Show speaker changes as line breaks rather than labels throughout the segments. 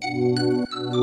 Thank you.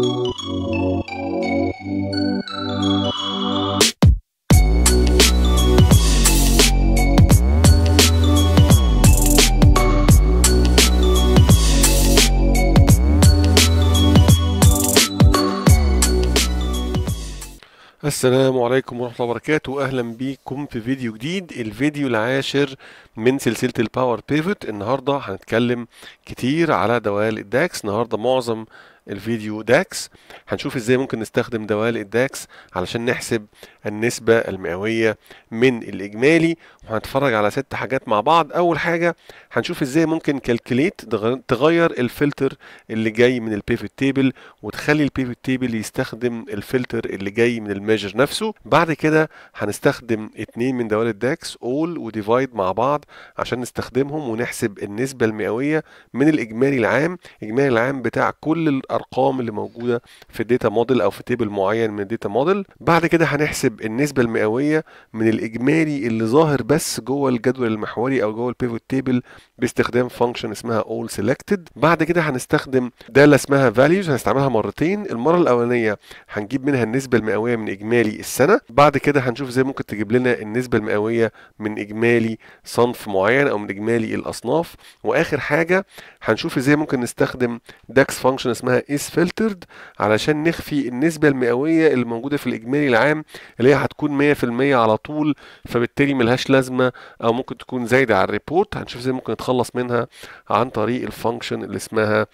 السلام عليكم ورحمة الله وبركاته أهلا بيكم في فيديو جديد الفيديو العاشر من سلسلة الباور بيفوت النهاردة هنتكلم كتير على دوال الداكس النهاردة معظم الفيديو داكس هنشوف ازاي ممكن نستخدم دوالق الداكس علشان نحسب النسبة المئوية من الإجمالي وهنتفرج على ست حاجات مع بعض أول حاجة هنشوف ازاي ممكن كالكليت تغير الفلتر اللي جاي من البيفت تيبل وتخلي البيفت تيبل يستخدم الفلتر اللي جاي من الميجر نفسه بعد كده هنستخدم اتنين من دوالق الداكس اول وديفايد مع بعض عشان نستخدمهم ونحسب النسبة المئوية من الإجمالي العام الإجمالي العام بتاع كل الارقام اللي موجوده في الداتا موديل او في تيبل معين من الداتا موديل بعد كده هنحسب النسبه المئويه من الاجمالي اللي ظاهر بس جوه الجدول المحوري او جوه البيفوت تيبل باستخدام فانكشن اسمها اول سيلكتد بعد كده هنستخدم داله اسمها فاليوز هنستعملها مرتين المره الاولانيه هنجيب منها النسبه المئويه من اجمالي السنه بعد كده هنشوف ازاي ممكن تجيب لنا النسبه المئويه من اجمالي صنف معين او من اجمالي الاصناف واخر حاجه هنشوف ازاي ممكن نستخدم داكس فانكشن اسمها is filtered علشان نخفي النسبة المئوية اللي موجودة في الإجمالي العام اللي هي هتكون 100% على طول فبالتالي ملهاش لازمة أو ممكن تكون زايدة على الريبورت هنشوف ازاي ممكن نتخلص منها عن طريق الفانكشن اللي اسمها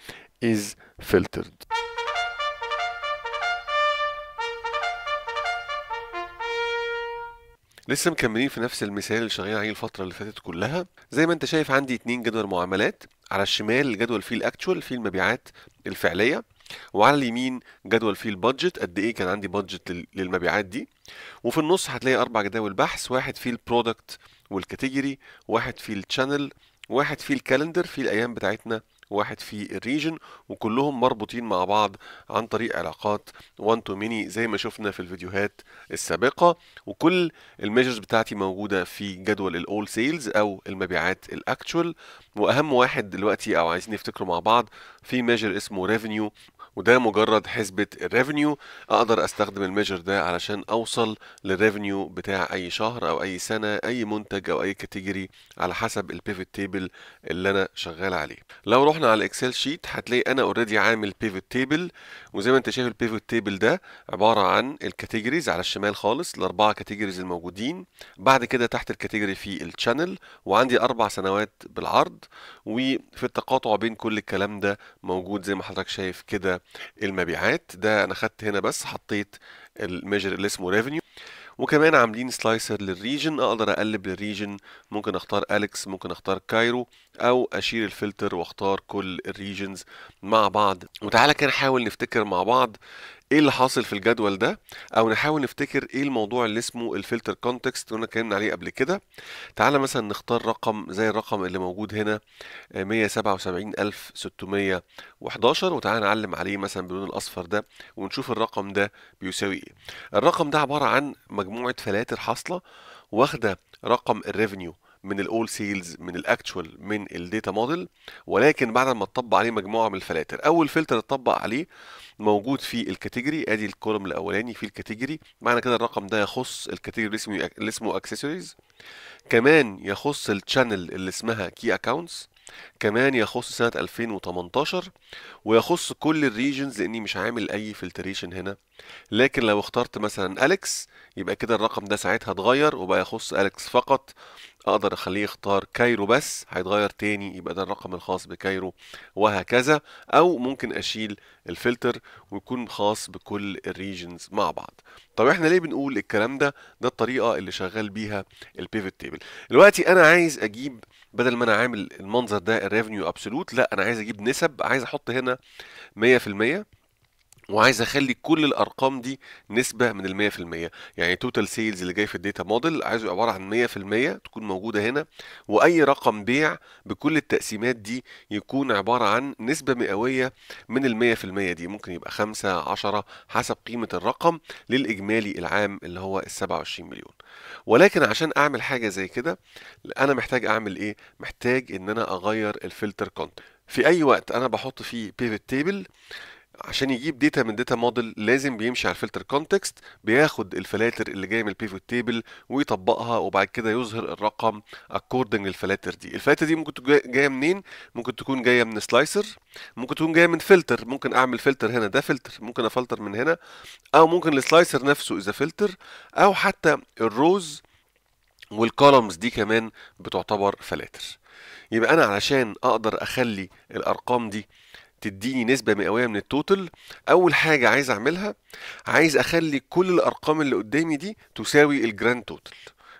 is filtered لسه مكملين في نفس المثال اللي شغالين عليه الفترة اللي فاتت كلها زي ما انت شايف عندي اتنين جدول معاملات على الشمال جدول فيه الاكتشوال فيه المبيعات الفعليه وعلى اليمين جدول فيه البادجت قد ايه كان عندي بادجت للمبيعات دي وفي النص هتلاقي اربع جداول بحث واحد فيه البرودكت والكاتيجوري واحد فيه الشانل واحد فيه الكالندر فيه الايام بتاعتنا واحد في الريجن وكلهم مربوطين مع بعض عن طريق علاقات وان تو ميني زي ما شفنا في الفيديوهات السابقة وكل الميجرز بتاعتي موجودة في جدول الاول سيلز او المبيعات الاكتشوال واهم واحد دلوقتي او عايزين نفتكره مع بعض في ميجر اسمه ريفينيو وده مجرد حسبة الريفينيو اقدر استخدم الميجر ده علشان اوصل للريفينيو بتاع اي شهر او اي سنة اي منتج او اي كاتيجوري على حسب البيفت تيبل اللي انا شغال عليه لو رحنا على الاكسل شيت هتلاقي انا اوريدي عامل بيفت تيبل وزي ما انت شايف البيفت تيبل ده عبارة عن الكاتيجوريز على الشمال خالص الاربعة كاتيجوريز الموجودين بعد كده تحت الكاتيجوري في الشانل وعندي اربع سنوات بالعرض وفي التقاطع بين كل الكلام ده موجود زي ما حضرتك شايف كده المبيعات ده انا خدت هنا بس حطيت الميجر اللي اسمه ريفينيو وكمان عاملين سلايسر للريجن اقدر اقلب للريجن ممكن اختار اليكس ممكن اختار كايرو او اشيل الفلتر واختار كل الريجنز مع بعض وتعالى كده نحاول نفتكر مع بعض ايه اللي حاصل في الجدول ده او نحاول نفتكر ايه الموضوع اللي اسمه الفلتر كونتكست اللي اتكلمنا عليه قبل كده تعالى مثلا نختار رقم زي الرقم اللي موجود هنا 177611 آه، وتعالى نعلم عليه مثلا باللون الاصفر ده ونشوف الرقم ده بيساوي ايه الرقم ده عباره عن مجموعه فلاتر حاصله واخده رقم الريفينيو من الاول سيلز من الاكتشوال من الديتا موديل ولكن بعد ما تطبق عليه مجموعه من الفلاتر اول فلتر اتطبق عليه موجود في الكاتيجوري ادي الكولوم الاولاني في الكاتيجوري معنى كده الرقم ده يخص الكاتيجوري اللي اسمه اللي اسمه اكسسوارز كمان يخص الشانل اللي اسمها كي اكونتس كمان يخص سنة 2018 ويخص كل الريجنز لأني مش عامل أي فلتريشن هنا لكن لو اخترت مثلا أليكس يبقى كده الرقم ده ساعتها اتغير وبقى يخص أليكس فقط اقدر اخليه يختار كايرو بس هيتغير تاني يبقى ده الرقم الخاص بكايرو وهكذا او ممكن اشيل الفلتر ويكون خاص بكل الريجنز مع بعض طب احنا ليه بنقول الكلام ده ده الطريقه اللي شغال بيها البيفت تيبل دلوقتي انا عايز اجيب بدل ما انا عامل المنظر ده الريفنيو ابسولوت لا انا عايز اجيب نسب عايز احط هنا 100% وعايز اخلي كل الارقام دي نسبه من ال 100% يعني توتال سيلز اللي جاي في الداتا موديل عايزه عباره عن 100% تكون موجوده هنا واي رقم بيع بكل التقسيمات دي يكون عباره عن نسبه مئويه من ال 100% دي ممكن يبقى 5 10 حسب قيمه الرقم للاجمالي العام اللي هو ال 27 مليون ولكن عشان اعمل حاجه زي كده انا محتاج اعمل ايه محتاج ان انا اغير الفلتر كونتنت في اي وقت انا بحط فيه بيفت تيبل عشان يجيب داتا من داتا موديل لازم بيمشي على الفلتر كونتكست بياخد الفلاتر اللي جايه من البيفوت تيبل ويطبقها وبعد كده يظهر الرقم اكوردنج للفلاتر دي الفلاتر دي ممكن تكون جايه منين ممكن تكون جايه من سلايسر ممكن تكون جايه من فلتر ممكن اعمل فلتر هنا ده فلتر ممكن افلتر من هنا او ممكن السلايسر نفسه اذا فلتر او حتى الروز والكولومز دي كمان بتعتبر فلاتر يبقى انا علشان اقدر اخلي الارقام دي تديني نسبة مئوية من التوتال أول حاجة عايز أعملها عايز أخلي كل الأرقام اللي قدامي دي تساوي الجراند توتال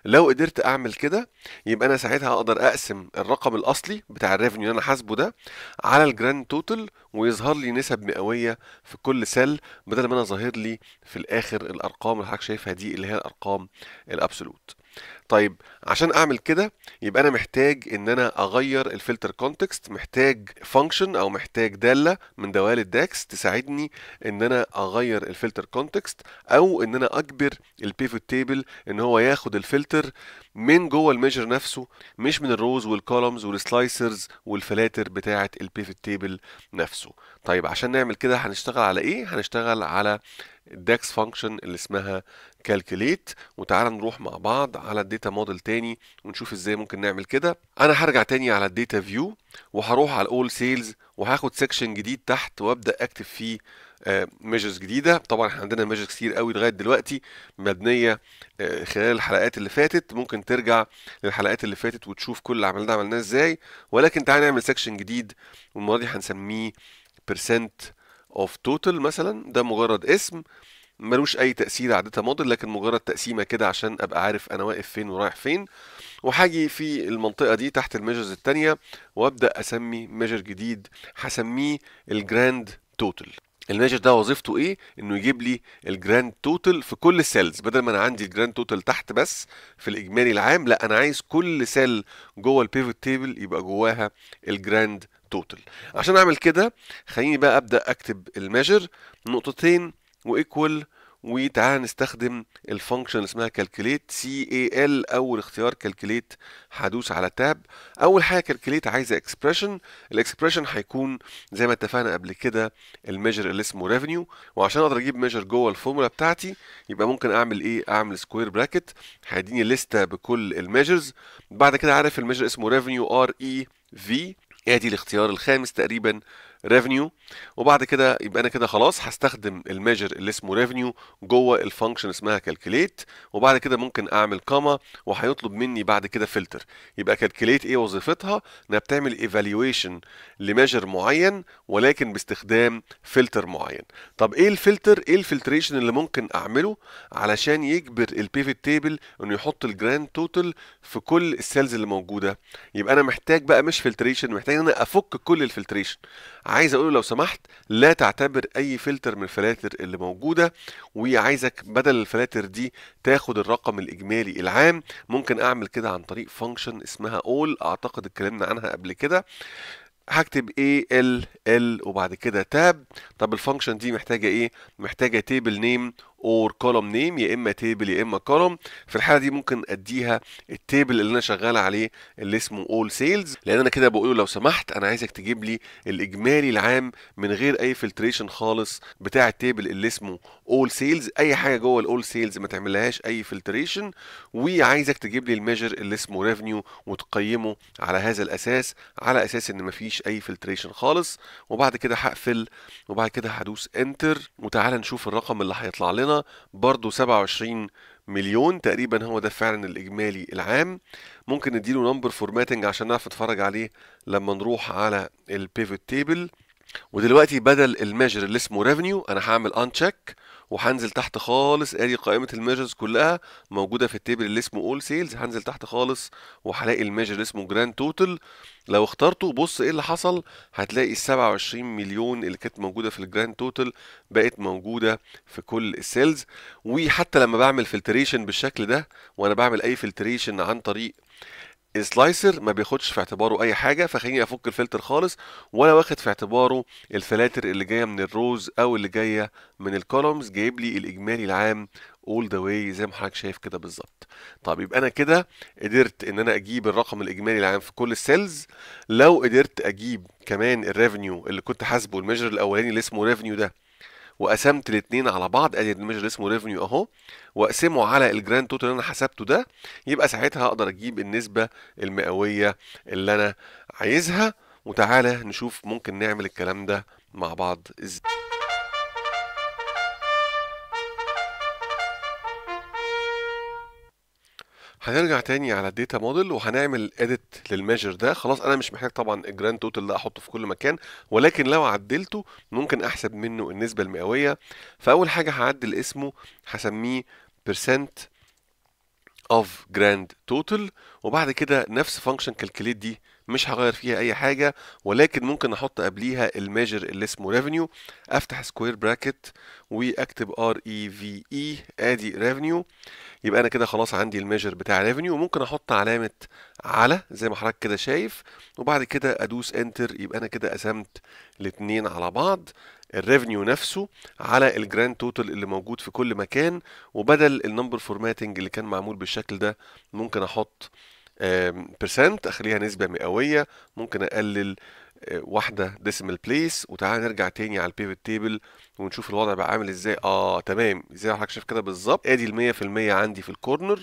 لو قدرت اعمل كده يبقى انا ساعتها اقدر اقسم الرقم الاصلي بتاع الريفنيو اللي انا حاسبه ده على الجراند توتال ويظهر لي نسب مئويه في كل سيل بدل ما انا ظاهر لي في الاخر الارقام اللي حضرتك شايفها دي اللي هي الارقام الابسولوت طيب عشان اعمل كده يبقى انا محتاج ان انا اغير الفلتر كونتكست محتاج فانكشن او محتاج داله من دوال الداكس تساعدني ان انا اغير الفلتر كونتكست او ان انا اجبر البيفوت تيبل ان هو ياخد الفلتر من جوه الميجر نفسه مش من الروز والكولومز والسلايسرز والفلاتر بتاعه البيفوت تيبل نفسه طيب عشان نعمل كده هنشتغل على ايه هنشتغل على الداكس فانكشن اللي اسمها كالكوليت وتعالى نروح مع بعض على الداتا موديل تاني ونشوف ازاي ممكن نعمل كده انا هرجع تاني على الداتا فيو وهروح على الاول سيلز وهاخد سيكشن جديد تحت وابدا اكتب فيه ميجرز آه، جديده طبعا احنا عندنا ميجرز كتير قوي لغايه دلوقتي مبنيه آه، خلال الحلقات اللي فاتت ممكن ترجع للحلقات اللي فاتت وتشوف كل اللي عملناه عملناه ازاي ولكن تعالى نعمل سيكشن جديد والمره دي هنسميه بيرسنت of total مثلا ده مجرد اسم ملوش اي تاثير على داتا موديل لكن مجرد تقسيمه كده عشان ابقى عارف انا واقف فين ورايح فين وهاجي في المنطقه دي تحت الميجرز الثانيه وابدا اسمي ميجر جديد هسميه الجراند توتال المانجر ده وظيفته ايه انه يجيب لي الجراند توتال في كل السيلز بدل ما انا عندي الجراند توتال تحت بس في الاجمالي العام لا انا عايز كل سيل جوه البيفوت تيبل يبقى جواها الجراند توتال عشان اعمل كده خليني بقى ابدا اكتب الميجر نقطتين وايكوال وتعالى نستخدم الفانكشن اللي اسمها كالكليت سي اي ال اول اختيار كالكليت هدوس على تاب اول حاجه كالكليت عايزه اكسبريشن الاكسبريشن هيكون زي ما اتفقنا قبل كده الميجر اللي اسمه ريفينيو وعشان اقدر اجيب ميجر جوه الفورمولا بتاعتي يبقى ممكن اعمل ايه اعمل سكوير براكت هيديني لسته بكل الميجرز بعد كده عارف الميجر اسمه ريفينيو ار اي في ادي الاختيار الخامس تقريبا ريفنيو وبعد كده يبقى انا كده خلاص هستخدم الميجر اللي اسمه ريفنيو جوه الفانكشن اسمها كالكوليت وبعد كده ممكن اعمل كاما وهيطلب مني بعد كده فلتر يبقى كالكوليت ايه وظيفتها انها بتعمل ايفالويشن لميجر معين ولكن باستخدام فلتر معين طب ايه الفلتر ايه الفلتريشن اللي ممكن اعمله علشان يجبر البيفت تيبل انه يحط الجراند توتال في كل السيلز اللي موجوده يبقى انا محتاج بقى مش فلتريشن محتاج ان انا افك كل الفلتريشن عايز اقوله لو سمحت لا تعتبر اي فلتر من الفلاتر اللي موجوده وعايزك بدل الفلاتر دي تاخد الرقم الاجمالي العام ممكن اعمل كده عن طريق فانكشن اسمها all اعتقد اتكلمنا عنها قبل كده هكتب ايه ال ال وبعد كده تاب طب الفانكشن دي محتاجه ايه محتاجه تيبل نيم اور كولوم نيم يا اما تيبل يا اما كولوم في الحاله دي ممكن اديها التيبل اللي انا شغال عليه اللي اسمه اول سيلز لان انا كده بقول له لو سمحت انا عايزك تجيب لي الاجمالي العام من غير اي فلتريشن خالص بتاع التيبل اللي اسمه اول سيلز اي حاجه جوه الاول سيلز ما تعملهاش اي فلتريشن وعايزك تجيب لي الميجر اللي اسمه ريفنيو وتقيمه على هذا الاساس على اساس ان مفيش اي فلتريشن خالص وبعد كده هقفل وبعد كده هدوس انتر وتعالى نشوف الرقم اللي هيطلع لنا عندنا برضو 27 مليون تقريبا هو ده فعلا الاجمالي العام ممكن نديله نمبر فورماتنج عشان نعرف نتفرج عليه لما نروح على البيفوت تيبل ودلوقتي بدل الميجر اللي اسمه ريفنيو انا هعمل تشيك وهنزل تحت خالص ادي قائمه الميجرز كلها موجوده في التيبل اللي اسمه اول سيلز هنزل تحت خالص وهلاقي الميجر اللي اسمه جراند توتال لو اخترته بص ايه اللي حصل هتلاقي ال 27 مليون اللي كانت موجوده في الجراند توتال بقت موجوده في كل السيلز وحتى لما بعمل فلتريشن بالشكل ده وانا بعمل اي فلتريشن عن طريق السلايسر ما بياخدش في اعتباره اي حاجه فخليني افك الفلتر خالص ولا واخد في اعتباره الفلاتر اللي جايه من الروز او اللي جايه من الكولومز جايب لي الاجمالي العام اول ذا واي زي ما حضرتك شايف كده بالظبط طب يبقى انا كده قدرت ان انا اجيب الرقم الاجمالي العام في كل السيلز لو قدرت اجيب كمان الريفنيو اللي كنت حاسبه الميجر الاولاني اللي اسمه ريفنيو ده وقسمت الاثنين على بعض ادي الميجر اسمه ريفنيو اهو واقسمه على الجراند توتال اللي انا حسبته ده يبقى ساعتها اقدر اجيب النسبه المئويه اللي انا عايزها وتعالى نشوف ممكن نعمل الكلام ده مع بعض ازاي هنرجع تاني على الداتا موديل وهنعمل اديت للميجر ده خلاص انا مش محتاج طبعا الجراند توتال ده احطه في كل مكان ولكن لو عدلته ممكن احسب منه النسبه المئويه فاول حاجه هعدل اسمه هسميه percent of grand total وبعد كده نفس فانكشن calculate دي مش هغير فيها اي حاجه ولكن ممكن احط قبليها الميجر اللي اسمه ريفينيو افتح سكوير براكت واكتب ار اي في اي ادي ريفينيو يبقى انا كده خلاص عندي الميجر بتاع ريفينيو وممكن احط علامه على زي ما حضرتك كده شايف وبعد كده ادوس انتر يبقى انا كده قسمت الاثنين على بعض الريفنيو نفسه على الجراند توتال اللي موجود في كل مكان وبدل النمبر فورماتنج اللي كان معمول بالشكل ده ممكن احط بيرسنت اخليها نسبه مئويه ممكن اقلل آه، واحده ديسيمال بليس وتعالى نرجع تاني على البيفت تيبل ونشوف الوضع بقى عامل ازاي اه تمام زي ما حضرتك شايف كده بالظبط ادي ال 100% عندي في الكورنر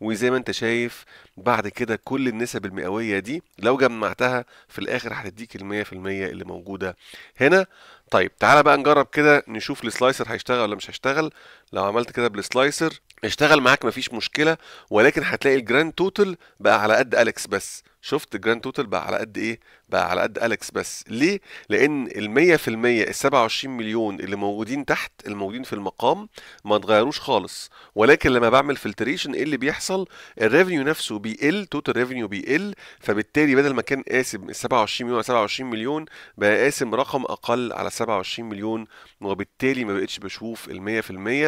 وزي ما انت شايف بعد كده كل النسب المئويه دي لو جمعتها في الاخر هتديك ال 100% اللي موجوده هنا طيب تعالى بقى نجرب كده نشوف السلايسر هيشتغل ولا مش هيشتغل لو عملت كده بالسلايسر اشتغل معاك مفيش مشكله ولكن هتلاقي الجراند توتل بقى على قد اليكس بس شفت جراند توتال بقى على قد ايه بقى على قد اليكس بس ليه لان ال 100% ال 27 مليون اللي موجودين تحت الموجودين في المقام ما اتغيروش خالص ولكن لما بعمل فلتريشن ايه اللي بيحصل الريفينيو نفسه بيقل توتال ريفينيو بيقل فبالتالي بدل ما كان قاسم ال 27 مليون على 27 مليون بقى قاسم رقم اقل على 27 مليون وبالتالي ما بقتش بشوف ال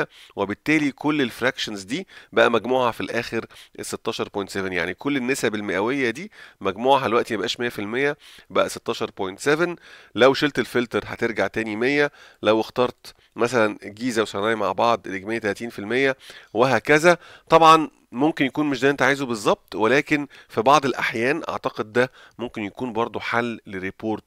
100% وبالتالي كل الفراكشنز دي بقى مجموعها في الاخر 16.7 يعني كل النسب المئويه دي مجموعها دلوقتي مبقاش 100% بقى 16.7 لو شلت الفلتر هترجع تاني 100 لو اخترت مثلا الجيزه وسيناء مع بعض الاجمالي 30% وهكذا طبعا ممكن يكون مش ده انت عايزه بالظبط ولكن في بعض الاحيان اعتقد ده ممكن يكون برضو حل لريبورت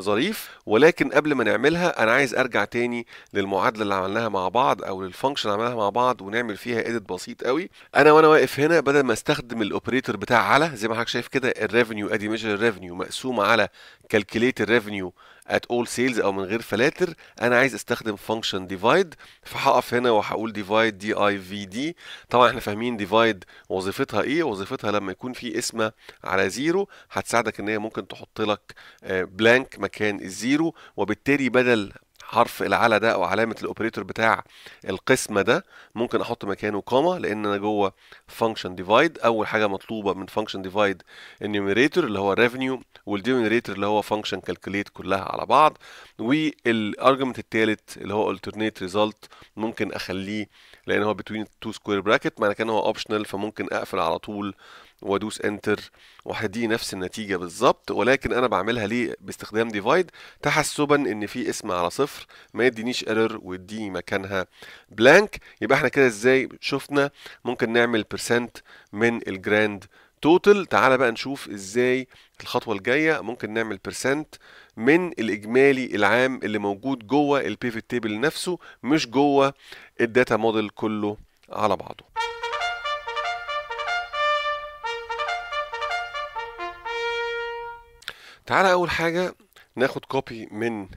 ظريف ولكن قبل ما نعملها انا عايز ارجع تاني للمعادله اللي عملناها مع بعض او للفانكشن اللي عملناها مع بعض ونعمل فيها اديت بسيط قوي انا وانا واقف هنا بدل ما استخدم الاوبريتور بتاع على زي ما حضرتك شايف كده الريفنيو ادي ميجر الريفنيو مقسوم على كالكوليت الريفنيو at all sales او من غير فلاتر انا عايز استخدم function divide فهقف هنا وهقول divide دي اي في دي طبعا احنا فاهمين divide وظيفتها ايه وظيفتها لما يكون في اسمه على زيرو هتساعدك ان هي ممكن تحط لك بلانك آه، مكان الزيرو وبالتالي بدل حرف العلا ده او علامه الاوبريتور بتاع القسمه ده ممكن احط مكانه كاما لان انا جوه فانكشن ديفايد اول حاجه مطلوبه من فانكشن ديفايد النيوميريتور اللي هو الريفنيو والدينوميريتور اللي هو فانكشن كالكوليت كلها على بعض والارجمنت الثالث اللي هو الترنيت ريزلت ممكن اخليه لان هو بتوين تو سكوير براكت معنى كان هو اوبشنال فممكن اقفل على طول وادوس انتر وهدي نفس النتيجه بالظبط ولكن انا بعملها ليه باستخدام ديفايد تحسبا ان في اسم على صفر ما يدينيش ايرور ويديني مكانها بلانك يبقى احنا كده ازاي شفنا ممكن نعمل بيرسنت من الجراند توتال تعالى بقى نشوف ازاي الخطوه الجايه ممكن نعمل بيرسنت من الاجمالي العام اللي موجود جوه البيفت تيبل نفسه مش جوه الداتا موديل كله على بعضه تعالى اول حاجه ناخد كوبي من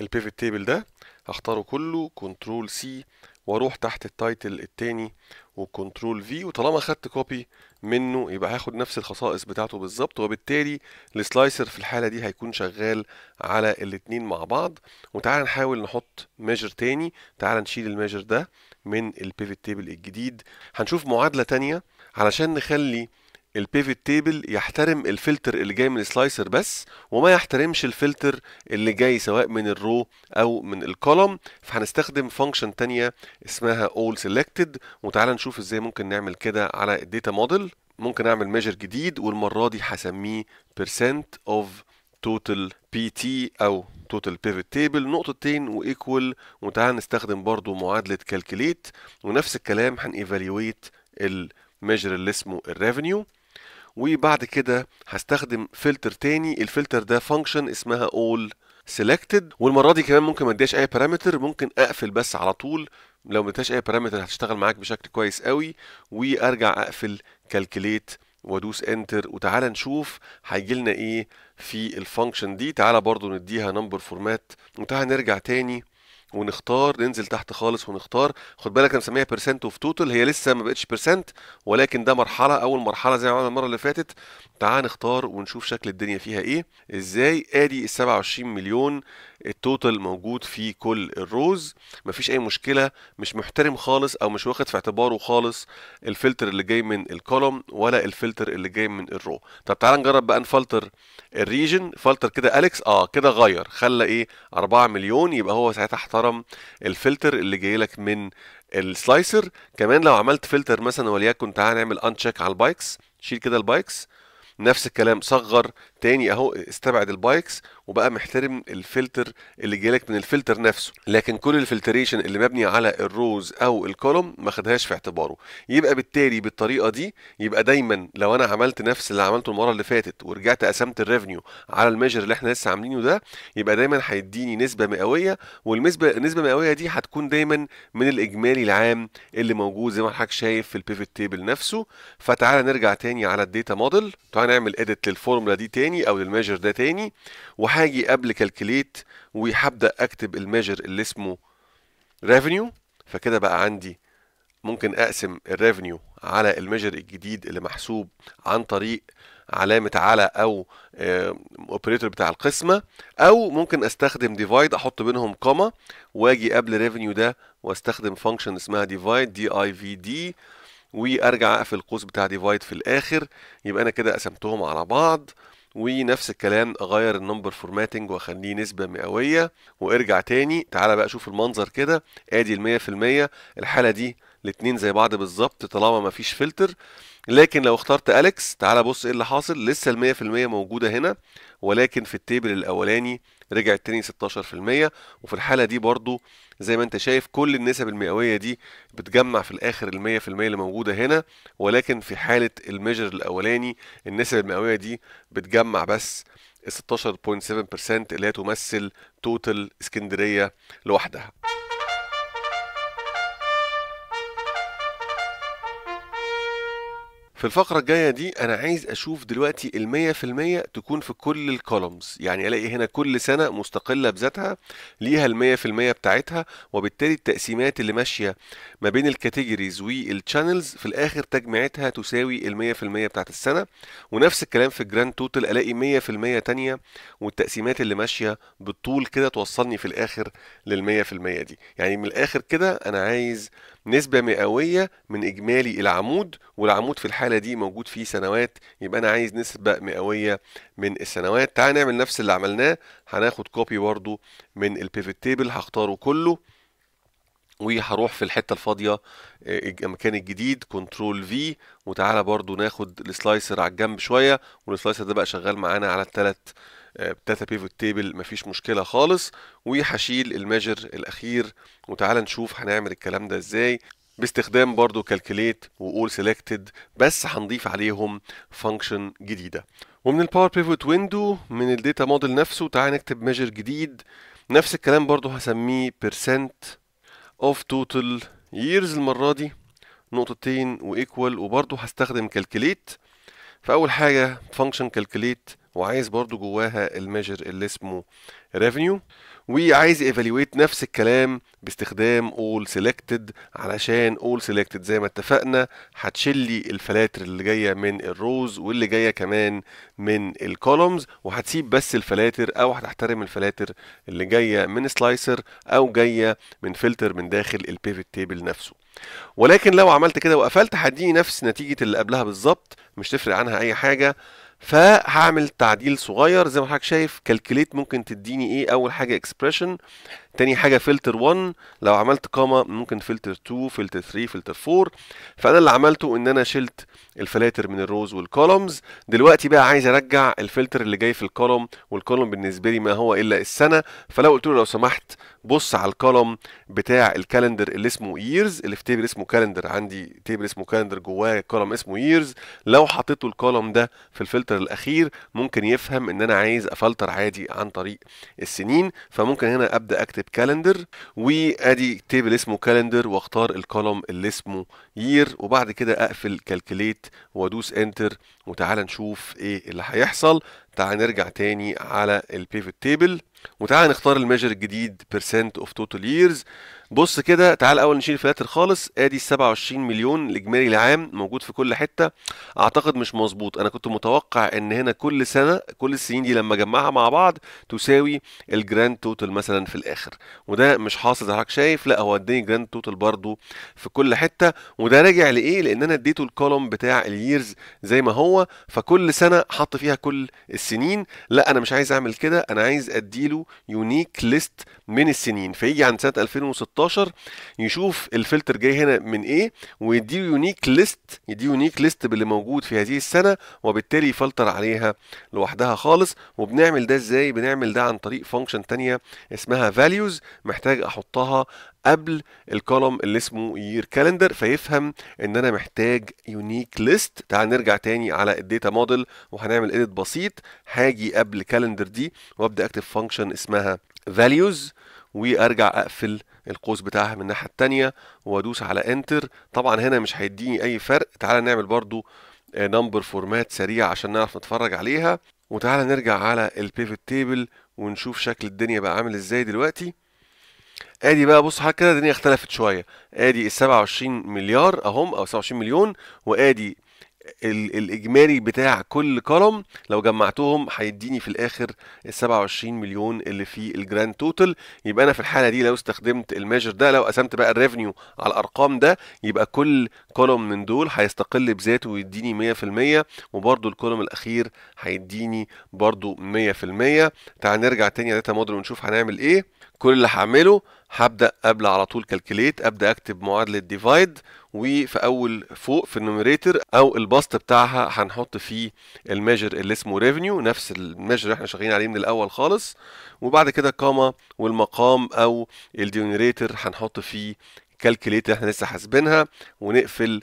البيفت تيبل ده هختاره كله كنترول سي واروح تحت التايتل التاني وكنترول في وطالما خدت كوبي منه يبقى هاخد نفس الخصائص بتاعته بالظبط وبالتالي السلايسر في الحاله دي هيكون شغال على الاثنين مع بعض وتعالى نحاول نحط ميجر تاني تعالى نشيل الميجر ده من البيفت تيبل الجديد هنشوف معادله تانيه علشان نخلي البيفت تيبل يحترم الفلتر اللي جاي من السلايسر بس وما يحترمش الفلتر اللي جاي سواء من الرو او من الكولوم فهنستخدم فانكشن تانية اسمها all selected وتعالى نشوف ازاي ممكن نعمل كده على الداتا موديل ممكن اعمل ميجر جديد والمره دي هسميه percent of total pt او total pivot table نقطتين وايكوال وتعالى نستخدم برضو معادله calculate ونفس الكلام هنيفاليويت الميجر اللي اسمه الريفنيو وبعد كده هستخدم فلتر تاني الفلتر ده فانكشن اسمها all selected والمره دي كمان ممكن ما اديهاش اي بارامتر ممكن اقفل بس على طول لو ما اديتهاش اي بارامتر هتشتغل معاك بشكل كويس قوي وارجع اقفل كالكليت وادوس انتر وتعالى نشوف هيجي لنا ايه في الفانكشن دي تعالى برضو نديها نمبر فورمات وتعالى نرجع تاني ونختار ننزل تحت خالص ونختار خد بالك انا مسميها بيرسنت اوف توتال هي لسه ما بقتش بيرسنت ولكن ده مرحله اول مرحله زي ما عملنا المره اللي فاتت تعال نختار ونشوف شكل الدنيا فيها ايه ازاي ادي ال 27 مليون التوتال موجود في كل الروز مفيش اي مشكله مش محترم خالص او مش واخد في اعتباره خالص الفلتر اللي جاي من الكولوم ولا الفلتر اللي جاي من الرو طب تعال نجرب بقى نفلتر الريجن فلتر كده اليكس اه كده غير خلى ايه 4 مليون يبقى هو ساعتها احترم الفلتر اللي جاي لك من السلايسر كمان لو عملت فلتر مثلا وليكن تعال نعمل انشيك على البايكس شيل كده البايكس نفس الكلام صغر تاني اهو استبعد البايكس وبقى محترم الفلتر اللي جالك من الفلتر نفسه لكن كل الفلتريشن اللي مبني على الروز او الكولوم ما خدهاش في اعتباره يبقى بالتالي بالطريقه دي يبقى دايما لو انا عملت نفس اللي عملته المره اللي فاتت ورجعت قسمت الريفنيو على الميجر اللي احنا لسه عاملينه ده يبقى دايما هيديني نسبه مئويه والنسبه النسبه المئويه دي هتكون دايما من الاجمالي العام اللي موجود زي ما حضرتك شايف في البيفت تيبل نفسه فتعالى نرجع تاني على الداتا موديل تعالى نعمل اديت للفورمولا دي تاني تاني او للميجر ده تاني وهاجي قبل كالكليت وهبدا اكتب الميجر اللي اسمه ريفينيو فكده بقى عندي ممكن اقسم الريفينيو على الميجر الجديد اللي محسوب عن طريق علامة على أو أوبريتور آه، بتاع القسمة أو ممكن أستخدم ديفايد أحط بينهم كوما وأجي قبل ريفينيو ده وأستخدم فانكشن اسمها ديفايد دي أي في دي وأرجع أقفل القوس بتاع ديفايد في الآخر يبقى أنا كده قسمتهم على بعض ونفس الكلام اغير النمبر فورماتنج واخليه نسبه مئويه وارجع تاني تعالى بقى شوف المنظر كده ادي ال 100% الحاله دي الاثنين زي بعض بالظبط طالما مفيش فلتر لكن لو اخترت اليكس تعالى بص ايه اللي حاصل لسه ال 100% موجوده هنا ولكن في التيبل الاولاني رجعت تاني 16% وفي الحاله دي برضو زي ما انت شايف كل النسب المئويه دي بتجمع في الاخر ال 100% اللي موجوده هنا ولكن في حاله الميجر الاولاني النسب المئويه دي بتجمع بس 16.7% اللي هي تمثل توتال اسكندريه لوحدها في الفقرة الجاية دي أنا عايز أشوف دلوقتي المية في المية تكون في كل الكولومز يعني ألاقي هنا كل سنة مستقلة بذاتها ليها المية في المية بتاعتها وبالتالي التقسيمات اللي ماشية ما بين الكاتيجوريز والشانلز في الآخر تجميعتها تساوي المية في المية بتاعت السنة ونفس الكلام في الجراند توتال ألاقي مية في المية تانية والتقسيمات اللي ماشية بالطول كده توصلني في الآخر للمية في المية دي يعني من الآخر كده أنا عايز نسبة مئوية من إجمالي العمود والعمود في الحالة دي موجود فيه سنوات يبقى أنا عايز نسبة مئوية من السنوات تعال نعمل نفس اللي عملناه هناخد كوبي برضو من البيفت تيبل هختاره كله وهروح في الحته الفاضيه آه، المكان الجديد كنترول في وتعالى برضو ناخد السلايسر على الجنب شويه والسلايسر ده بقى شغال معانا على الثلاث داتا آه، بيفوت تيبل مفيش مشكله خالص وهشيل الميجر الاخير وتعالى نشوف هنعمل الكلام ده ازاي باستخدام برضو كالكليت وقول سيلكتد بس هنضيف عليهم فانكشن جديده ومن الباور بيفوت ويندو من الداتا موديل نفسه تعالى نكتب ميجر جديد نفس الكلام برضو هسميه percent of total years المره دي نقطتين وايكوال وبرضو هستخدم كالكليت فاول حاجه فانكشن كالكليت وعايز برضو جواها الميجر اللي اسمه ريفينيو وعايز ايفالويت نفس الكلام باستخدام اول سيلكتد علشان اول سيلكتد زي ما اتفقنا هتشيل لي الفلاتر اللي جايه من الروز واللي جايه كمان من الكولومز وهتسيب بس الفلاتر او هتحترم الفلاتر اللي جايه من سلايسر او جايه من فلتر من داخل البيفت تيبل نفسه ولكن لو عملت كده وقفلت هديني نفس نتيجه اللي قبلها بالظبط مش تفرق عنها اي حاجه فهعمل تعديل صغير زي ما حضرتك شايف كالكليت ممكن تديني ايه اول حاجه اكسبريشن تاني حاجه فلتر 1 لو عملت كاما ممكن فلتر 2 فلتر 3 فلتر 4 فانا اللي عملته ان انا شلت الفلاتر من الروز والكولومز دلوقتي بقى عايز ارجع الفلتر اللي جاي في الكولوم والكولوم بالنسبه لي ما هو الا السنه فلو قلت له لو سمحت بص على الكولوم بتاع الكالندر اللي اسمه ييرز اللي في تيبل اسمه كالندر عندي تيبل اسمه كالندر جواه كولوم اسمه ييرز لو حطيته الكولوم ده في الفلتر الاخير ممكن يفهم ان انا عايز افلتر عادي عن طريق السنين فممكن هنا ابدا اكتب اكتب كالندر وادي تيبل اسمه كالندر واختار الكولوم اللي اسمه يير وبعد كده اقفل كالكليت وادوس انتر وتعالى نشوف ايه اللي هيحصل تعالى نرجع تاني على البيفت تيبل وتعالى نختار الميجر الجديد بيرسنت اوف توتال ييرز بص كده تعال اول نشيل الفلاتر خالص ادي 27 مليون الاجمالي العام موجود في كل حته اعتقد مش مظبوط انا كنت متوقع ان هنا كل سنه كل السنين دي لما اجمعها مع بعض تساوي الجراند توتال مثلا في الاخر وده مش حاصل زي حضرتك شايف لا هو اداني جراند توتال برضو في كل حته وده راجع لايه لان انا اديته الكولوم بتاع الييرز زي ما هو فكل سنه حط فيها كل السنين لا انا مش عايز اعمل كده انا عايز اديله له يونيك ليست من السنين فيجي عند سنه 2016 يشوف الفلتر جاي هنا من ايه ويديله يونيك ليست يديه يونيك ليست باللي موجود في هذه السنه وبالتالي يفلتر عليها لوحدها خالص وبنعمل ده ازاي بنعمل ده عن طريق فانكشن ثانيه اسمها values محتاج احطها قبل الكولوم اللي اسمه يير كالندر فيفهم ان انا محتاج يونيك ليست تعال نرجع تاني على الداتا موديل وهنعمل اديت بسيط هاجي قبل كالندر دي وابدا اكتب فانكشن اسمها values وارجع اقفل القوس بتاعها من الناحيه الثانيه وادوس على انتر طبعا هنا مش هيديني اي فرق تعال نعمل برضو نمبر فورمات سريع عشان نعرف نتفرج عليها وتعالى نرجع على البيفت تيبل ونشوف شكل الدنيا بقى عامل ازاي دلوقتي ادي بقى بص حاجه كده الدنيا اختلفت شويه ادي ال 27 مليار اهم او 27 مليون وادي الاجمالي بتاع كل كولوم لو جمعتهم هيديني في الاخر ال 27 مليون اللي في الجراند توتال يبقى انا في الحاله دي لو استخدمت الميجر ده لو قسمت بقى الريفنيو على الارقام ده يبقى كل كولوم من دول هيستقل بذاته ويديني 100% وبرده الكولوم الاخير هيديني برده 100% تعال نرجع تاني داتا موديل ونشوف هنعمل ايه كل اللي هعمله هبدا قبل على طول كالكليت ابدا اكتب معادله ديفايد وفي اول فوق في النوميريتور او البسط بتاعها هنحط فيه الميجر اللي اسمه ريفينيو نفس الميجر اللي احنا شغالين عليه من الاول خالص وبعد كده كاما والمقام او الدينوميريتور هنحط فيه كالكليت اللي احنا لسه حاسبينها ونقفل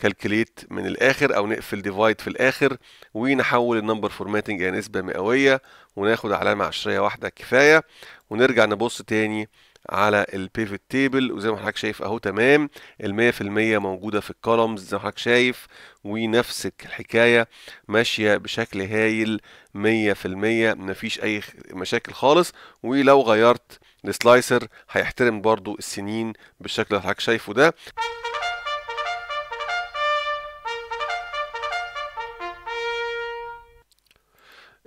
كالكليت من الاخر او نقفل ديفايد في الاخر ونحول النمبر فورماتنج الى نسبه مئويه وناخد علامه عشريه واحده كفايه ونرجع نبص تاني على البيفت تيبل وزي ما حضرتك شايف اهو تمام ال 100% موجوده في الكولمز زي ما حضرتك شايف ونفس الحكايه ماشيه بشكل هايل 100% مفيش اي مشاكل خالص ولو غيرت السلايسر هيحترم برضو السنين بالشكل اللي حضرتك شايفه ده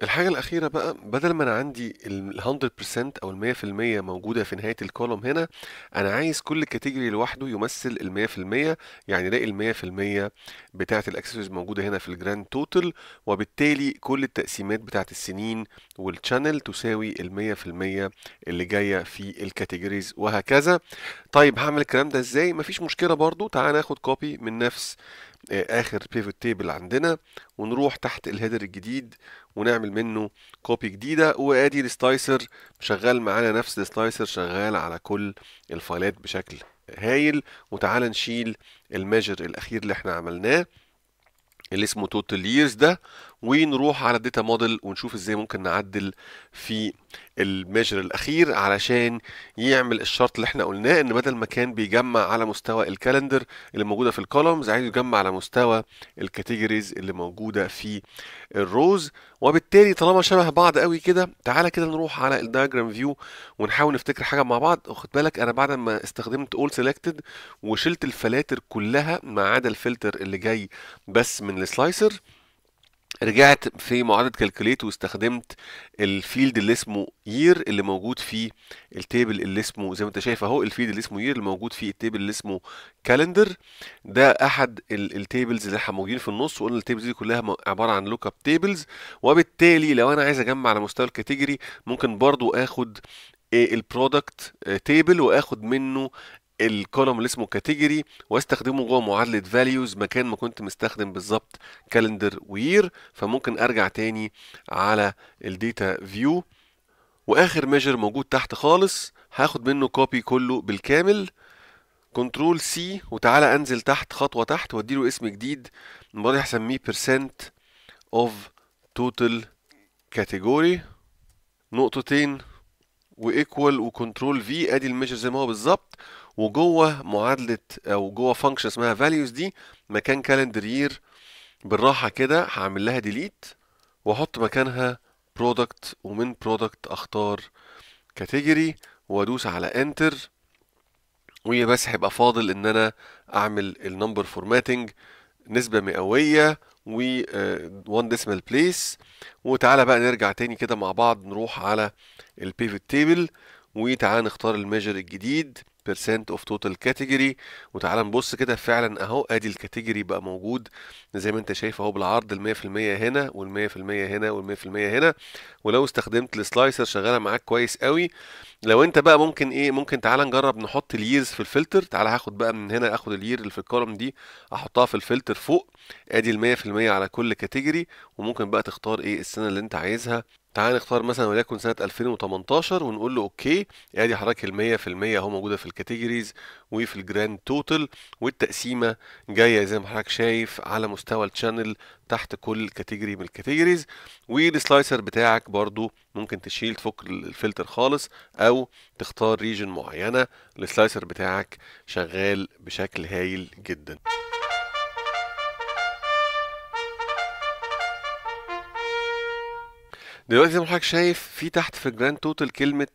الحاجة الأخيرة بقى بدل ما أنا عندي ال 100% أو ال 100% موجودة في نهاية الكولوم هنا أنا عايز كل كاتيجوري لوحده يمثل ال 100% يعني ألاقي ال 100% بتاعة الأكسسوارز موجودة هنا في الجراند توتال وبالتالي كل التقسيمات بتاعة السنين والشانل تساوي ال 100% اللي جاية في الكاتيجوريز وهكذا طيب هعمل الكلام ده إزاي؟ مفيش مشكلة برضو تعال ناخد كوبي من نفس اخر بيفوت تيبل عندنا ونروح تحت الهيدر الجديد ونعمل منه كوبي جديده وادي الستايسر شغال معانا نفس الستايسر شغال على كل الفايلات بشكل هايل وتعالى نشيل الميجر الاخير اللي احنا عملناه اللي اسمه توتال ييرز ده ونروح على الداتا موديل ونشوف ازاي ممكن نعدل في الميجر الاخير علشان يعمل الشرط اللي احنا قلناه ان بدل ما كان بيجمع على مستوى الكالندر اللي موجوده في الكولومز عايز يجمع على مستوى الكاتيجوريز اللي موجوده في الروز وبالتالي طالما شبه بعض قوي كده تعالى كده نروح على الدايجرام فيو ونحاول نفتكر حاجه مع بعض خد بالك انا بعد ما استخدمت اول سيلكتد وشلت الفلاتر كلها ما عدا الفلتر اللي جاي بس من السلايسر رجعت في معادلة كالكوليت واستخدمت الفيلد اللي اسمه يير اللي موجود في التيبل اللي اسمه زي ما انت شايف اهو الفيلد اللي اسمه يير اللي موجود في التيبل اللي اسمه كالندر ده احد التيبلز اللي احنا موجودين في النص وقلنا التيبلز دي كلها عبارة عن لوك اب تيبلز وبالتالي لو انا عايز اجمع على مستوى الكاتيجوري ممكن برضو اخد البرودكت تيبل واخد منه الكولوم اللي اسمه كاتيجوري واستخدمه جوه معادله فاليوز مكان ما كنت مستخدم بالظبط كالندر وير فممكن ارجع تاني على الديتا فيو واخر ميجر موجود تحت خالص هاخد منه كوبي كله بالكامل كنترول سي وتعالى انزل تحت خطوه تحت واديله اسم جديد المره دي هسميه percent of total category نقطتين وايكوال وكنترول في ادي الميجر زي ما هو بالظبط وجوه معادله او جوه فانكشن اسمها values دي مكان calendar year بالراحه كده هعمل لها ديليت واحط مكانها برودكت ومن برودكت اختار كاتيجوري وادوس على انتر وبس هيبقى فاضل ان انا اعمل النمبر فورماتنج نسبه مئويه و 1 آه، decimal place وتعالى بقى نرجع تاني كده مع بعض نروح على البيفت تيبل وتعالى نختار الميجر الجديد بيرسنت اوف توتال كاتيجوري وتعالى نبص كده فعلا اهو ادي الكاتيجوري بقى موجود زي ما انت شايف اهو بالعرض ال 100% هنا وال 100% هنا وال 100% هنا ولو استخدمت السلايسر شغاله معاك كويس قوي لو انت بقى ممكن ايه ممكن تعالى نجرب نحط اليرز في الفلتر تعالى هاخد بقى من هنا اخد الير اللي في الكولوم دي احطها في الفلتر فوق ادي ال 100% على كل كاتيجوري وممكن بقى تختار ايه السنه اللي انت عايزها تعال نختار مثلا وليكن سنة 2018 ونقول له اوكي ادي حضرتك ال 100% اهو موجودة في الكاتيجوريز وفي الجراند توتال والتقسيمة جاية زي ما حضرتك شايف على مستوى الشانل تحت كل كاتيجوري من الكاتيجوريز والسلايسر بتاعك برضو ممكن تشيل تفك الفلتر خالص او تختار ريجن معينة السلايسر بتاعك شغال بشكل هايل جدا دلوقتي زي ما حضرتك شايف في تحت في الجراند توتال كلمه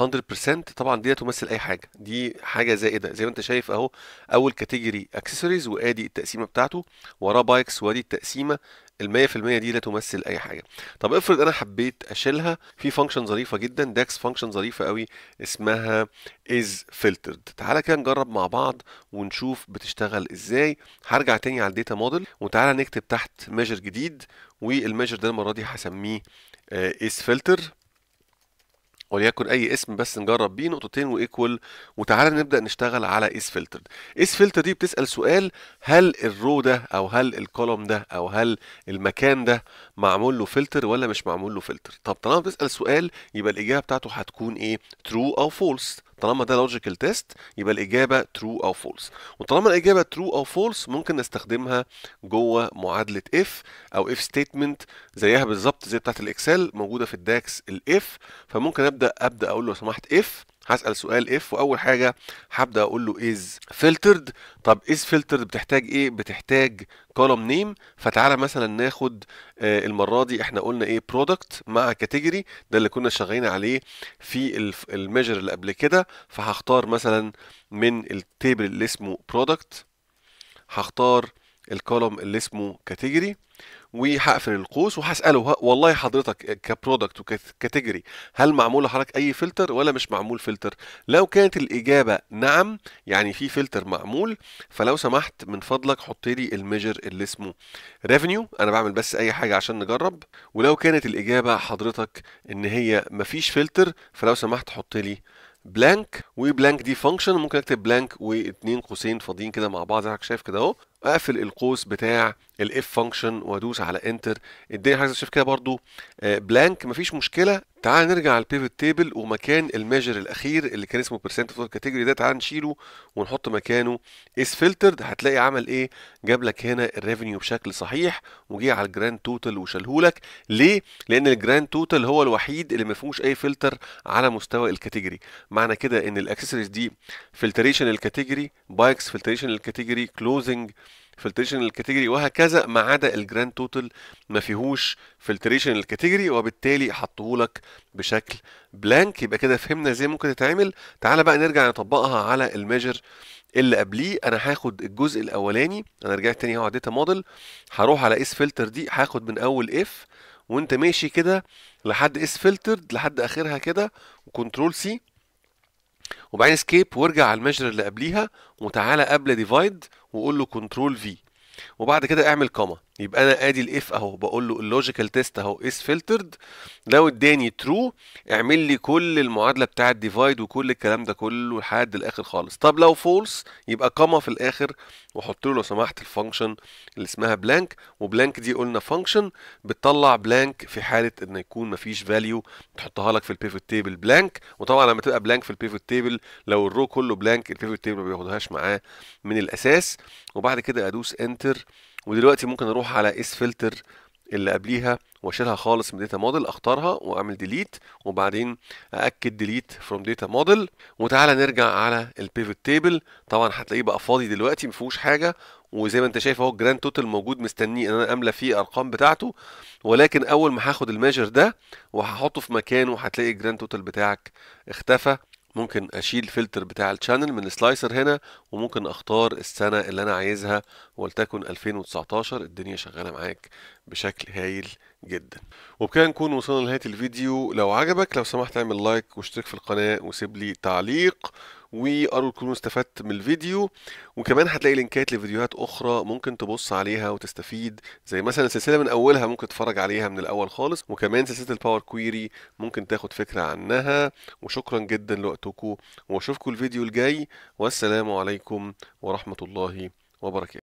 100% طبعا دي تمثل اي حاجه دي حاجه زائده زي ما انت شايف اهو اول كاتيجوري اكسسوارز وادي التقسيمه بتاعته وراه بايكس وادي التقسيمه ال 100% دي لا تمثل اي حاجه طب افرض انا حبيت اشيلها في فانكشن ظريفه جدا داكس فانكشن ظريفه قوي اسمها از فلترد تعالى كده نجرب مع بعض ونشوف بتشتغل ازاي هرجع تاني على الداتا موديل وتعالى نكتب تحت ميجر جديد والميجر ده المره دي هسميه اس آه، فلتر وليكن اي اسم بس نجرب بيه نقطتين وايكوال وتعالى نبدا نشتغل على اس فلتر اس فلتر دي بتسال سؤال هل الرو ده او هل الكولوم ده او هل المكان ده معمول له فلتر ولا مش معمول له فلتر طب طالما بتسال سؤال يبقى الاجابه بتاعته هتكون ايه ترو او فولس طالما ده لوجيكال تيست يبقى الاجابه ترو او فولس وطالما الاجابه ترو او فولس ممكن نستخدمها جوه معادله اف او اف ستيتمنت زيها بالظبط زي بتاعه الاكسل موجوده في الداكس الاف فممكن ابدا ابدا اقول له لو سمحت اف هسال سؤال اف واول حاجه هبدا اقول له از فلترد طب از فلترد بتحتاج ايه بتحتاج كولوم نيم فتعالى مثلا ناخد آه، المره دي احنا قلنا ايه برودكت مع كاتيجوري ده اللي كنا شغالين عليه في الميجر اللي قبل كده فهختار مثلا من التيبل اللي اسمه برودكت هختار الكولوم اللي اسمه كاتيجوري وهقفل القوس وهساله والله حضرتك كبرودكت وكاتيجوري هل معمول لحضرتك اي فلتر ولا مش معمول فلتر لو كانت الاجابه نعم يعني في فلتر معمول فلو سمحت من فضلك حط لي الميجر اللي اسمه ريفنيو انا بعمل بس اي حاجه عشان نجرب ولو كانت الاجابه حضرتك ان هي مفيش فلتر فلو سمحت حط لي بلانك وبلانك دي فانكشن ممكن اكتب بلانك واثنين قوسين فاضيين كده مع بعض زي شايف كده اهو اقفل القوس بتاع الاف فانكشن وادوس على انتر الدنيا عايز اشوف كده برده آه، بلانك مفيش مشكله تعال نرجع على البيفت تيبل ومكان الميجر الاخير اللي كان اسمه بيرسنت اوف الكاتيجوري ده تعال نشيله ونحط مكانه اس فلترد هتلاقي عمل ايه جاب لك هنا الريفينيو بشكل صحيح وجي على الجراند توتال وشالهولك ليه لان الجراند توتال هو الوحيد اللي ما فيهوش اي فلتر على مستوى الكاتيجوري معنى كده ان الاكسسوارز دي فلتريشن الكاتيجوري بايكس فلتريشن الكاتيجوري كلوزنج فلتريشن الكاتيجوري وهكذا ما عدا الجراند توتال ما فيهوش فلتريشن الكاتيجوري وبالتالي حطهولك بشكل بلانك يبقى كده فهمنا ازاي ممكن تتعمل تعالى بقى نرجع نطبقها على الميجر اللي قبليه انا هاخد الجزء الاولاني انا رجعت تاني اهو داتا موديل هروح على اس فلتر دي هاخد من اول اف وانت ماشي كده لحد اس فلتر لحد اخرها كده وكنترول سي وبعدين اسكيب وارجع على الميجر اللي قبليها وتعالى قبل ديفايد وقول له كنترول في وبعد كده اعمل كوما يبقى انا ادي الاف اهو بقول له اللوجيكال تيست اهو از فلترد لو اداني ترو اعمل لي كل المعادله بتاعه ديفايد وكل الكلام ده كله لحد الاخر خالص طب لو فولس يبقى كما في الاخر واحط له لو سمحت الفانكشن اللي اسمها بلانك وبلانك دي قلنا فانكشن بتطلع بلانك في حاله ان يكون مفيش فاليو تحطها لك في البيفوت تيبل بلانك وطبعا لما تبقى بلانك في البيفوت تيبل لو الرو كله بلانك البيفوت تيبل ما بياخدهاش معاه من الاساس وبعد كده ادوس انتر ودلوقتي ممكن اروح على اس فلتر اللي قبليها واشيلها خالص من داتا موديل اختارها واعمل ديليت وبعدين ااكد ديليت فروم داتا موديل وتعالى نرجع على البيفوت تيبل طبعا هتلاقيه بقى فاضي دلوقتي ما فيهوش حاجه وزي ما انت شايف اهو الجراند توتال موجود مستنيه ان انا املى فيه ارقام بتاعته ولكن اول ما هاخد الميجر ده وهحطه في مكانه هتلاقي الجراند توتال بتاعك اختفى ممكن اشيل الفلتر بتاع الشانل من السلايسر هنا وممكن اختار السنه اللي انا عايزها ولتكن 2019 الدنيا شغاله معاك بشكل هايل جدا وبكده نكون وصلنا لنهايه الفيديو لو عجبك لو سمحت اعمل لايك واشترك في القناه وسيب لي تعليق وارجو تكونوا استفدت من الفيديو وكمان هتلاقي لينكات لفيديوهات اخرى ممكن تبص عليها وتستفيد زي مثلا السلسله من اولها ممكن تتفرج عليها من الاول خالص وكمان سلسله الباور كويري ممكن تاخد فكره عنها وشكرا جدا لوقتكم واشوفكم الفيديو الجاي والسلام عليكم ورحمه الله وبركاته